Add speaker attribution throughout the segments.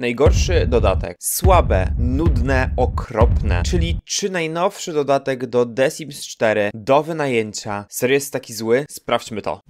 Speaker 1: Najgorszy dodatek. Słabe, nudne, okropne. Czyli czy najnowszy dodatek do The Sims 4 do wynajęcia serio jest taki zły? Sprawdźmy to.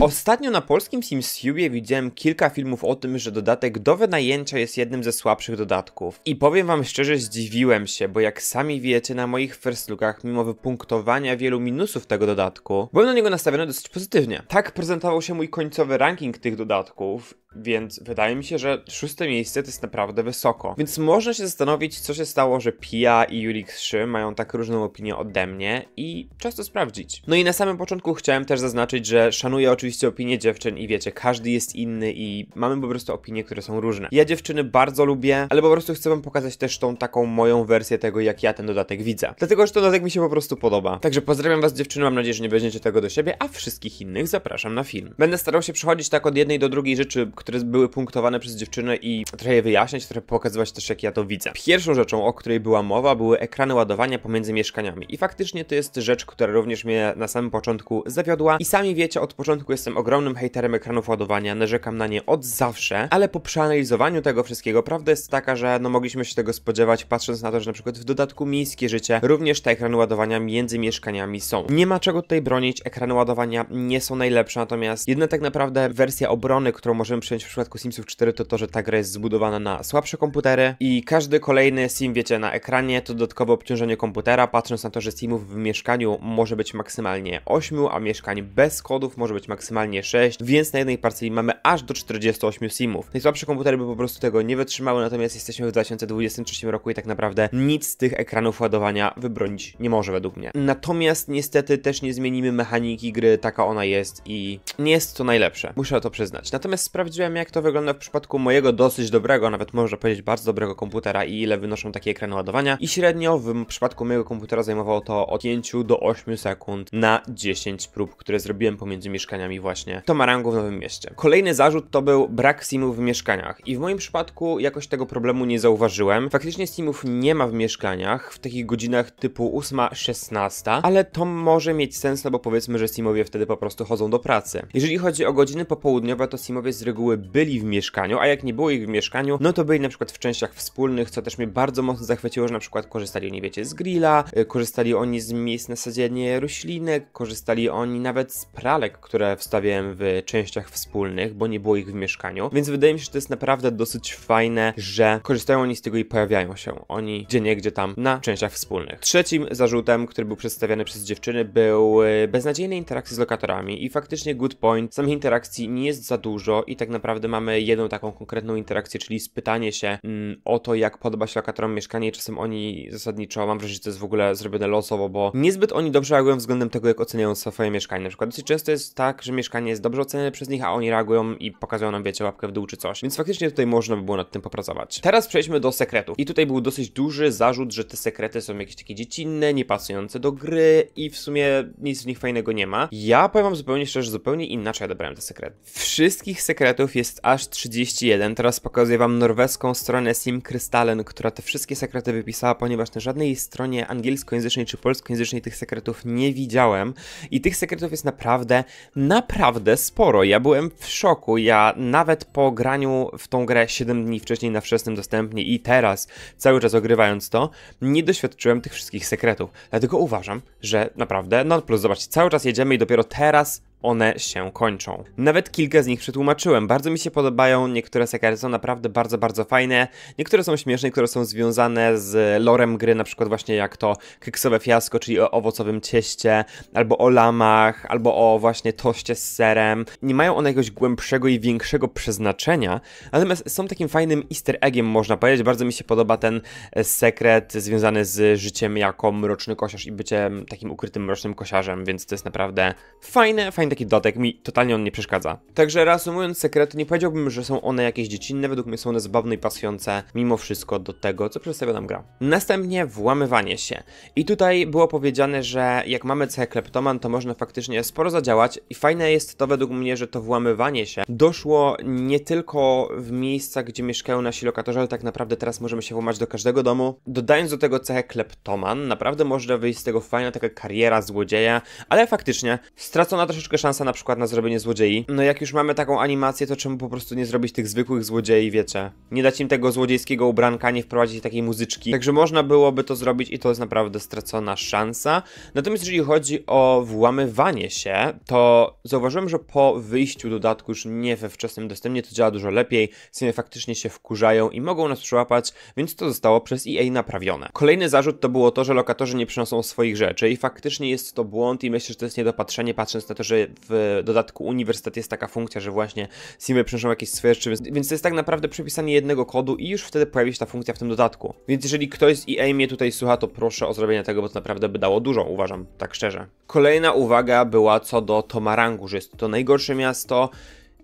Speaker 1: Ostatnio na polskim Sims SimsTubie widziałem kilka filmów o tym, że dodatek do wynajęcia jest jednym ze słabszych dodatków. I powiem wam szczerze, zdziwiłem się, bo jak sami wiecie, na moich first lookach, mimo wypunktowania wielu minusów tego dodatku, byłem na niego nastawiony dosyć pozytywnie. Tak prezentował się mój końcowy ranking tych dodatków więc wydaje mi się, że szóste miejsce to jest naprawdę wysoko. Więc można się zastanowić, co się stało, że Pia i Julix 3 mają tak różną opinię ode mnie i czas to sprawdzić. No i na samym początku chciałem też zaznaczyć, że szanuję oczywiście opinie dziewczyn i wiecie, każdy jest inny i mamy po prostu opinie, które są różne. Ja dziewczyny bardzo lubię, ale po prostu chcę wam pokazać też tą taką moją wersję tego, jak ja ten dodatek widzę. Dlatego, że ten dodatek mi się po prostu podoba. Także pozdrawiam was dziewczyny, mam nadzieję, że nie weźmiecie tego do siebie, a wszystkich innych zapraszam na film. Będę starał się przechodzić tak od jednej do drugiej rzeczy, które były punktowane przez dziewczynę i trochę je wyjaśniać, trochę pokazywać też jak ja to widzę. Pierwszą rzeczą, o której była mowa, były ekrany ładowania pomiędzy mieszkaniami i faktycznie to jest rzecz, która również mnie na samym początku zawiodła i sami wiecie, od początku jestem ogromnym hejterem ekranów ładowania, narzekam na nie od zawsze, ale po przeanalizowaniu tego wszystkiego prawda jest taka, że no mogliśmy się tego spodziewać patrząc na to, że na przykład w dodatku Miejskie Życie również te ekrany ładowania między mieszkaniami są. Nie ma czego tutaj bronić, ekrany ładowania nie są najlepsze, natomiast jedna tak naprawdę wersja obrony, którą możemy przyjąć w przypadku Simsów 4 to to, że ta gra jest zbudowana na słabsze komputery i każdy kolejny sim, wiecie, na ekranie to dodatkowe obciążenie komputera, patrząc na to, że simów w mieszkaniu może być maksymalnie 8, a mieszkań bez kodów może być maksymalnie 6, więc na jednej parceli mamy aż do 48 simów. Najsłabsze komputery by po prostu tego nie wytrzymały, natomiast jesteśmy w 2023 roku i tak naprawdę nic z tych ekranów ładowania wybronić nie może według mnie. Natomiast niestety też nie zmienimy mechaniki gry, taka ona jest i nie jest to najlepsze, muszę to przyznać. Natomiast sprawdź sprawdziłem, jak to wygląda w przypadku mojego dosyć dobrego, nawet można powiedzieć bardzo dobrego komputera i ile wynoszą takie ekrany ładowania. I średnio w przypadku mojego komputera zajmowało to od 5 do 8 sekund na 10 prób, które zrobiłem pomiędzy mieszkaniami właśnie Tomarangu w Nowym Mieście. Kolejny zarzut to był brak simów w mieszkaniach. I w moim przypadku jakoś tego problemu nie zauważyłem. Faktycznie simów nie ma w mieszkaniach w takich godzinach typu 8-16, ale to może mieć sens, no bo powiedzmy, że simowie wtedy po prostu chodzą do pracy. Jeżeli chodzi o godziny popołudniowe, to simowie z reguły reguły byli w mieszkaniu, a jak nie było ich w mieszkaniu, no to byli na przykład w częściach wspólnych, co też mnie bardzo mocno zachwyciło, że na przykład korzystali oni, wiecie, z grilla, y, korzystali oni z miejsc na sadzenie roślinek, korzystali oni nawet z pralek, które wstawiałem w częściach wspólnych, bo nie było ich w mieszkaniu, więc wydaje mi się, że to jest naprawdę dosyć fajne, że korzystają oni z tego i pojawiają się oni gdzie nie, gdzie tam na częściach wspólnych. Trzecim zarzutem, który był przedstawiany przez dziewczyny był y, beznadziejne interakcje z lokatorami i faktycznie good point, samych interakcji nie jest za dużo i tak naprawdę naprawdę mamy jedną taką konkretną interakcję, czyli spytanie się mm, o to, jak się lokatorom mieszkanie i czasem oni zasadniczo, mam wrażenie, że to jest w ogóle zrobione losowo, bo niezbyt oni dobrze reagują względem tego, jak oceniają swoje mieszkanie. Na przykład dosyć często jest tak, że mieszkanie jest dobrze oceniane przez nich, a oni reagują i pokazują nam, wiecie, łapkę w dół czy coś. Więc faktycznie tutaj można by było nad tym popracować. Teraz przejdźmy do sekretów. I tutaj był dosyć duży zarzut, że te sekrety są jakieś takie dziecinne, niepasujące do gry i w sumie nic w nich fajnego nie ma. Ja powiem wam zupełnie szczerze, zupełnie inaczej odebrałem te sekrety. Wszystkich sekretów jest aż 31. Teraz pokazuję wam norweską stronę Sim Krystalen, która te wszystkie sekrety wypisała, ponieważ na żadnej stronie angielskojęzycznej czy polskojęzycznej tych sekretów nie widziałem. I tych sekretów jest naprawdę, naprawdę sporo. Ja byłem w szoku. Ja nawet po graniu w tą grę 7 dni wcześniej na wczesnym dostępnie i teraz, cały czas ogrywając to, nie doświadczyłem tych wszystkich sekretów. Dlatego uważam, że naprawdę, no plus zobaczcie, cały czas jedziemy i dopiero teraz one się kończą. Nawet kilka z nich przetłumaczyłem. Bardzo mi się podobają, niektóre sekary są naprawdę bardzo, bardzo fajne. Niektóre są śmieszne, które są związane z lorem gry, na przykład właśnie jak to kiksowe fiasko, czyli o owocowym cieście, albo o lamach, albo o właśnie toście z serem. Nie mają one jakiegoś głębszego i większego przeznaczenia, natomiast są takim fajnym easter eggiem, można powiedzieć. Bardzo mi się podoba ten e, sekret związany z życiem jako mroczny kosiarz i byciem takim ukrytym mrocznym kosiarzem, więc to jest naprawdę fajne, fajne taki dodatek, mi totalnie on nie przeszkadza. Także reasumując sekrety, nie powiedziałbym, że są one jakieś dziecinne, według mnie są one zabawne i pasujące mimo wszystko do tego, co przedstawia nam gra. Następnie włamywanie się. I tutaj było powiedziane, że jak mamy cechę kleptoman, to można faktycznie sporo zadziałać i fajne jest to według mnie, że to włamywanie się doszło nie tylko w miejscach, gdzie mieszkają nasi lokatorzy, ale tak naprawdę teraz możemy się włamać do każdego domu. Dodając do tego cechę kleptoman, naprawdę można wyjść z tego fajna taka kariera złodzieja, ale faktycznie stracona troszeczkę szansa na przykład na zrobienie złodziei. No jak już mamy taką animację, to czemu po prostu nie zrobić tych zwykłych złodziei, wiecie? Nie dać im tego złodziejskiego ubranka, nie wprowadzić takiej muzyczki. Także można byłoby to zrobić i to jest naprawdę stracona szansa. Natomiast jeżeli chodzi o włamywanie się, to zauważyłem, że po wyjściu dodatku już nie we wczesnym dostępie to działa dużo lepiej. Sceny faktycznie się wkurzają i mogą nas przyłapać, więc to zostało przez EA naprawione. Kolejny zarzut to było to, że lokatorzy nie przynoszą swoich rzeczy i faktycznie jest to błąd i myślę, że to jest niedopatrzenie patrząc na to, że w dodatku uniwersytet jest taka funkcja, że właśnie simy przynoszą jakieś swoje rzeczy, więc, więc to jest tak naprawdę przepisanie jednego kodu i już wtedy pojawi się ta funkcja w tym dodatku. Więc jeżeli ktoś z EA mnie tutaj słucha, to proszę o zrobienie tego, bo to naprawdę by dało dużo, uważam, tak szczerze. Kolejna uwaga była co do Tomarangu, że jest to najgorsze miasto,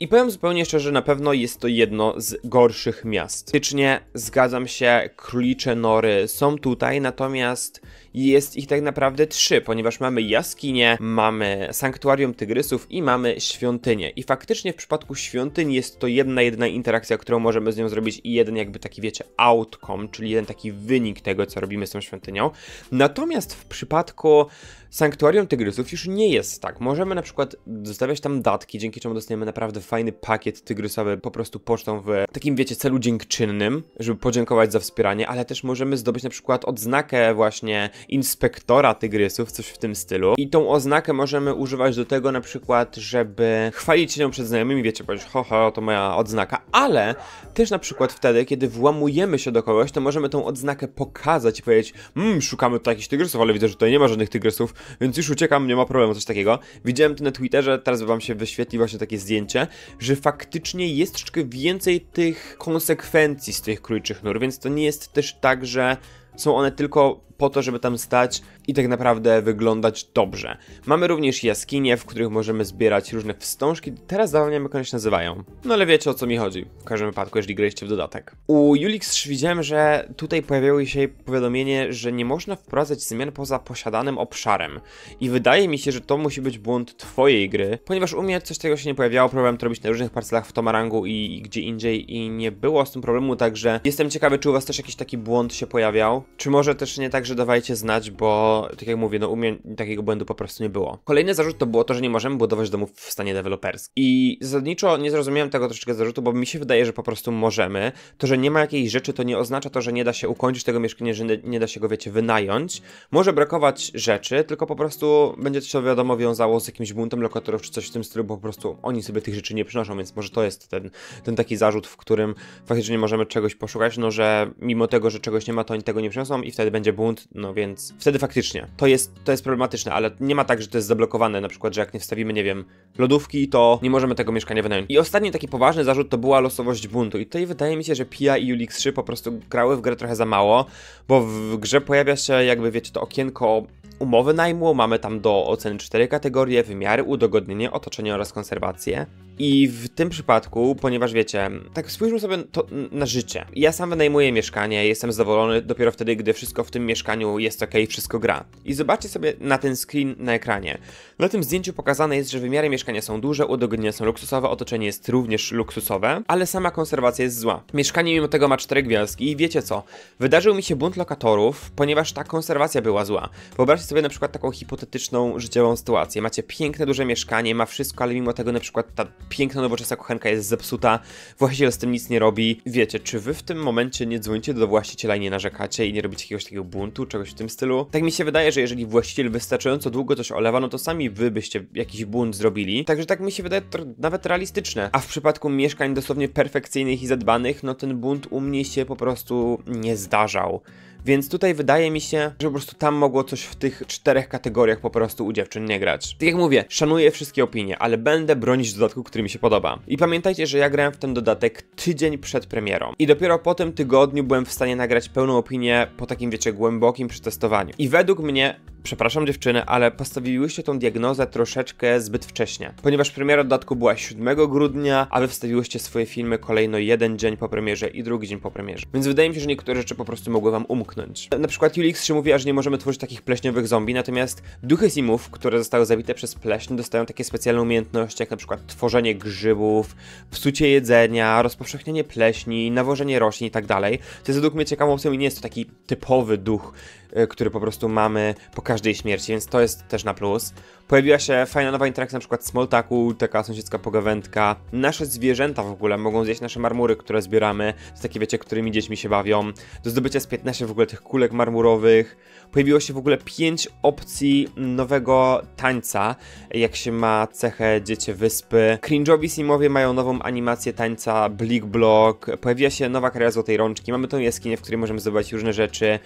Speaker 1: i powiem zupełnie szczerze, na pewno jest to jedno z gorszych miast. Faktycznie zgadzam się, królicze nory są tutaj, natomiast jest ich tak naprawdę trzy, ponieważ mamy jaskinie, mamy sanktuarium tygrysów i mamy świątynię. I faktycznie w przypadku świątyni jest to jedna jedna interakcja, którą możemy z nią zrobić i jeden jakby taki wiecie outcome, czyli jeden taki wynik tego, co robimy z tą świątynią. Natomiast w przypadku Sanktuarium Tygrysów już nie jest tak. Możemy na przykład zostawiać tam datki, dzięki czemu dostajemy naprawdę fajny pakiet tygrysowy po prostu pocztą w takim, wiecie, celu dziękczynnym, żeby podziękować za wspieranie, ale też możemy zdobyć na przykład odznakę właśnie inspektora tygrysów, coś w tym stylu. I tą oznakę możemy używać do tego na przykład, żeby chwalić się nią przed znajomymi, wiecie, powiedzieć ho, ho, to moja odznaka, ale też na przykład wtedy, kiedy włamujemy się do kogoś, to możemy tą odznakę pokazać i powiedzieć mmm, szukamy tutaj jakichś tygrysów, ale widzę, że tutaj nie ma żadnych tygrysów, więc już uciekam, nie ma problemu, coś takiego. Widziałem to na Twitterze, teraz wam się wyświetli właśnie takie zdjęcie, że faktycznie jest troszkę więcej tych konsekwencji z tych króliczych nur, więc to nie jest też tak, że są one tylko po to, żeby tam stać i tak naprawdę wyglądać dobrze. Mamy również jaskinie, w których możemy zbierać różne wstążki, teraz zapomniałem jak one się nazywają. No ale wiecie o co mi chodzi, w każdym wypadku, jeżeli graliście w dodatek. U Ulix widziałem, że tutaj pojawiło się powiadomienie, że nie można wprowadzać zmian poza posiadanym obszarem. I wydaje mi się, że to musi być błąd twojej gry, ponieważ u mnie coś tego się nie pojawiało, próbowałem to robić na różnych parcelach w Tomarangu i, i gdzie indziej i nie było z tym problemu, także jestem ciekawy, czy u was też jakiś taki błąd się pojawiał, czy może też nie tak, także dawajcie znać, bo tak jak mówię, no u mnie takiego błędu po prostu nie było. Kolejny zarzut to było to, że nie możemy budować domów w stanie deweloperskim. I zasadniczo nie zrozumiałem tego troszeczkę zarzutu, bo mi się wydaje, że po prostu możemy. To, że nie ma jakiejś rzeczy, to nie oznacza to, że nie da się ukończyć tego mieszkania, że nie da się go, wiecie, wynająć. Może brakować rzeczy, tylko po prostu będzie to się wiadomo wiązało z jakimś buntem lokatorów czy coś w tym stylu, bo po prostu oni sobie tych rzeczy nie przynoszą, więc może to jest ten, ten taki zarzut, w którym faktycznie możemy czegoś poszukać, no że mimo tego, że czegoś nie ma, to oni tego nie przyniosą i wtedy będzie bunt no więc wtedy faktycznie to jest, to jest problematyczne, ale nie ma tak, że to jest zablokowane, na przykład, że jak nie wstawimy, nie wiem, lodówki, to nie możemy tego mieszkania wynająć. I ostatni taki poważny zarzut to była losowość buntu i tutaj wydaje mi się, że Pia i Ulix 3 po prostu grały w grę trochę za mało, bo w grze pojawia się jakby, wiecie, to okienko umowy najmu, mamy tam do oceny cztery kategorie, wymiary, udogodnienie, otoczenie oraz konserwację. I w tym przypadku, ponieważ wiecie, tak spójrzmy sobie to na życie. Ja sam wynajmuję mieszkanie, jestem zadowolony dopiero wtedy, gdy wszystko w tym mieszkaniu jest ok, wszystko gra. I zobaczcie sobie na ten screen na ekranie. Na tym zdjęciu pokazane jest, że wymiary mieszkania są duże, udogodnienia są luksusowe, otoczenie jest również luksusowe, ale sama konserwacja jest zła. Mieszkanie mimo tego ma cztery gwiazdki i wiecie co? Wydarzył mi się bunt lokatorów, ponieważ ta konserwacja była zła. Wyobraźcie sobie na przykład taką hipotetyczną życiową sytuację. Macie piękne, duże mieszkanie, ma wszystko, ale mimo tego na przykład ta piękna, nowoczesna kochanka jest zepsuta, właściciel z tym nic nie robi. Wiecie, czy wy w tym momencie nie dzwonicie do właściciela i nie narzekacie i nie robicie jakiegoś takiego buntu, czegoś w tym stylu? Tak mi się wydaje, że jeżeli właściciel wystarczająco długo coś olewa, no to sami wy byście jakiś bunt zrobili. Także tak mi się wydaje nawet realistyczne. A w przypadku mieszkań dosłownie perfekcyjnych i zadbanych, no ten bunt u mnie się po prostu nie zdarzał. Więc tutaj wydaje mi się, że po prostu tam mogło coś w tych czterech kategoriach po prostu u dziewczyn nie grać. Tak jak mówię, szanuję wszystkie opinie, ale będę bronić dodatku, który mi się podoba. I pamiętajcie, że ja grałem w ten dodatek tydzień przed premierą. I dopiero po tym tygodniu byłem w stanie nagrać pełną opinię po takim, wiecie, głębokim przetestowaniu. I według mnie Przepraszam dziewczyny, ale postawiłyście tą diagnozę troszeczkę zbyt wcześnie, ponieważ premiera dodatku była 7 grudnia, a wy wstawiłyście swoje filmy kolejno jeden dzień po premierze i drugi dzień po premierze. Więc wydaje mi się, że niektóre rzeczy po prostu mogły wam umknąć. Na przykład Julix się mówi, że nie możemy tworzyć takich pleśniowych zombie, natomiast duchy Simów, które zostały zabite przez pleśń, dostają takie specjalne umiejętności, jak na przykład tworzenie grzybów, psucie jedzenia, rozpowszechnianie pleśni, nawożenie roślin i tak dalej. To jest według mnie ciekawą opcją i nie jest to taki typowy duch E, który po prostu mamy po każdej śmierci, więc to jest też na plus. Pojawiła się fajna nowa interakcja, na przykład Smoltaku, taka sąsiedzka pogawędka. Nasze zwierzęta w ogóle mogą zjeść nasze marmury, które zbieramy. To takie, wiecie, którymi dziećmi się bawią. Do zdobycia z 15 w ogóle tych kulek marmurowych. Pojawiło się w ogóle 5 opcji nowego tańca, jak się ma cechę Dziecię Wyspy. Cringe'owi Simowie mają nową animację tańca Bleak Block. Pojawiła się nowa kariera Złotej Rączki. Mamy tą jaskinię, w której możemy zdobywać różne rzeczy.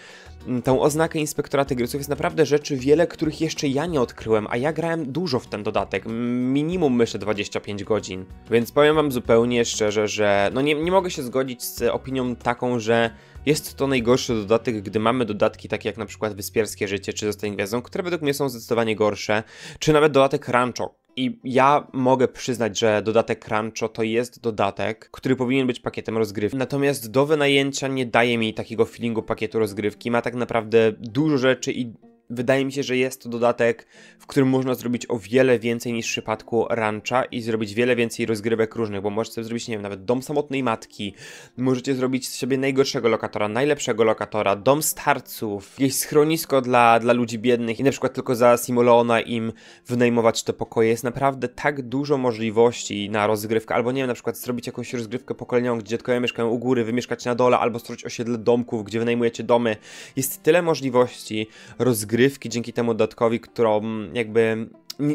Speaker 1: Tą oznakę Inspektora Tygrysów jest naprawdę rzeczy wiele, których jeszcze ja nie odkryłem, a ja ja grałem dużo w ten dodatek, minimum myślę 25 godzin, więc powiem wam zupełnie szczerze, że no nie, nie mogę się zgodzić z opinią taką, że jest to najgorszy dodatek, gdy mamy dodatki takie jak na przykład Wyspiarskie Życie czy Zostań Gwiazdą, które według mnie są zdecydowanie gorsze, czy nawet dodatek Rancho, i ja mogę przyznać, że dodatek Rancho to jest dodatek, który powinien być pakietem rozgrywki. Natomiast do wynajęcia nie daje mi takiego feelingu pakietu rozgrywki. Ma tak naprawdę dużo rzeczy i Wydaje mi się, że jest to dodatek, w którym można zrobić o wiele więcej niż w przypadku Rancha i zrobić wiele więcej rozgrywek różnych, bo możecie zrobić, nie wiem, nawet dom samotnej matki, możecie zrobić z siebie najgorszego lokatora, najlepszego lokatora, dom starców, jakieś schronisko dla, dla ludzi biednych i na przykład tylko za Simoleona im wynajmować te pokoje. Jest naprawdę tak dużo możliwości na rozgrywkę, albo nie wiem, na przykład zrobić jakąś rozgrywkę pokoleniową, gdzie dziadkowie mieszkają u góry, wymieszkać na dole, albo stworzyć osiedle domków, gdzie wynajmujecie domy. Jest tyle możliwości rozgrywki, rozgrywki dzięki temu dodatkowi, którą jakby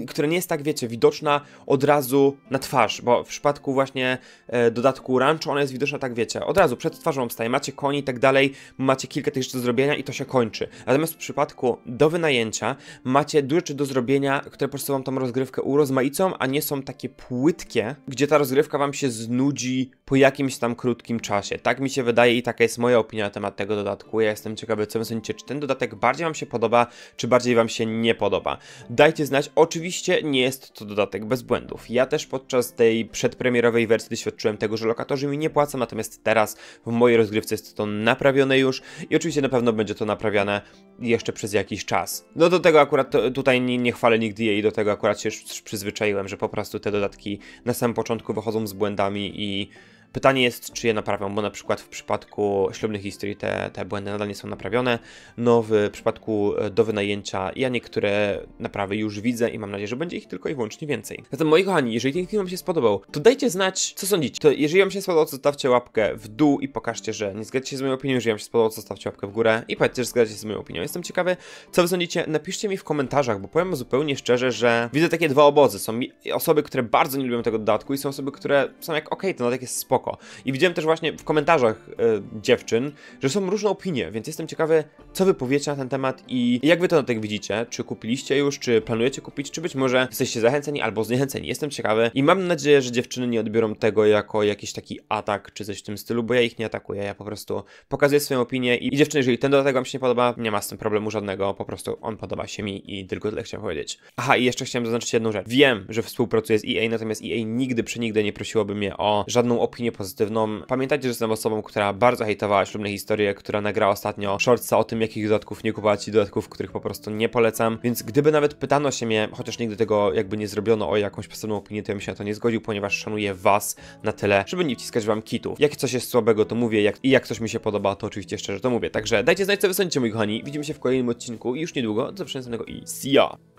Speaker 1: która nie jest tak, wiecie, widoczna od razu na twarz, bo w przypadku właśnie e, dodatku Rancho ona jest widoczna tak, wiecie, od razu przed twarzą obstaje, macie koni i tak dalej, macie kilka tych rzeczy do zrobienia i to się kończy. Natomiast w przypadku do wynajęcia macie dużo rzeczy do zrobienia, które po prostu wam tą rozgrywkę urozmaicą, a nie są takie płytkie, gdzie ta rozgrywka wam się znudzi po jakimś tam krótkim czasie. Tak mi się wydaje i taka jest moja opinia na temat tego dodatku. Ja jestem ciekawy, co wy sądzicie, czy ten dodatek bardziej wam się podoba, czy bardziej wam się nie podoba. Dajcie znać, o czym Oczywiście nie jest to dodatek bez błędów. Ja też podczas tej przedpremierowej wersji doświadczyłem tego, że lokatorzy mi nie płacą, natomiast teraz w mojej rozgrywce jest to naprawione już i oczywiście na pewno będzie to naprawiane jeszcze przez jakiś czas. No do tego akurat tutaj nie, nie chwalę nigdy jej, do tego akurat się już przyzwyczaiłem, że po prostu te dodatki na samym początku wychodzą z błędami i Pytanie jest, czy je naprawią, bo na przykład w przypadku ślubnych historii te, te błędy nadal nie są naprawione. No, w przypadku e, do wynajęcia ja niektóre naprawy już widzę i mam nadzieję, że będzie ich tylko i wyłącznie więcej. Zatem moi kochani, jeżeli ten film Wam się spodobał, to dajcie znać, co sądzicie. To jeżeli Wam się spodobał, zostawcie łapkę w dół i pokażcie, że nie zgadzacie się z moją opinią. Jeżeli Wam się spodobał, zostawcie łapkę w górę i powiedzcie, że zgadzacie się z moją opinią. Jestem ciekawy, co Wy sądzicie. Napiszcie mi w komentarzach, bo powiem zupełnie szczerze, że widzę takie dwa obozy. Są osoby, które bardzo nie lubią tego dodatku i są osoby, które są jak okej, okay, ten dodatek jest spoko spoko. I widziałem też właśnie w komentarzach e, dziewczyn, że są różne opinie, więc jestem ciekawy, co wy powiecie na ten temat i jak wy to na tak widzicie, czy kupiliście już, czy planujecie kupić, czy być może jesteście zachęceni albo zniechęceni. Jestem ciekawy i mam nadzieję, że dziewczyny nie odbiorą tego jako jakiś taki atak, czy coś w tym stylu, bo ja ich nie atakuję, ja po prostu pokazuję swoją opinię i, i dziewczyny, jeżeli ten dodatek wam się nie podoba, nie ma z tym problemu żadnego, po prostu on podoba się mi i tylko tyle chciałem powiedzieć. Aha, i jeszcze chciałem zaznaczyć jedną rzecz. Wiem, że współpracuję z EA, natomiast EA nigdy przy nigdy nie prosiłoby mnie o żadną opinię pozytywną. Pamiętajcie, że jestem osobą, która bardzo hejtowała ślubne historie, która nagrała ostatnio shortsa o tym, jakich dodatków nie kupować i dodatków, których po prostu nie polecam, więc gdyby nawet pytano się mnie, chociaż nigdy tego jakby nie zrobiono o jakąś osobną opinię, to ja bym się na to nie zgodził, ponieważ szanuję was na tyle, żeby nie wciskać wam kitów. Jak coś jest słabego, to mówię jak, i jak coś mi się podoba, to oczywiście szczerze to mówię. Także dajcie znać, co wy sądzicie, moi kochani. Widzimy się w kolejnym odcinku i już niedługo. Do następnego i see ya!